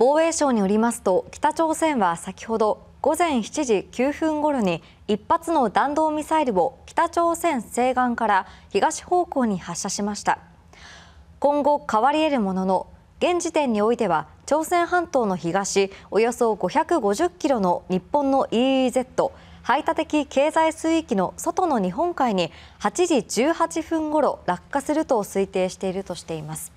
防衛省によりますと北朝鮮は先ほど午前7時9分ごろに1発の弾道ミサイルを北朝鮮西岸から東方向に発射しました今後変わり得るものの現時点においては朝鮮半島の東およそ550キロの日本の EEZ 排他的経済水域の外の日本海に8時18分ごろ落下すると推定しているとしています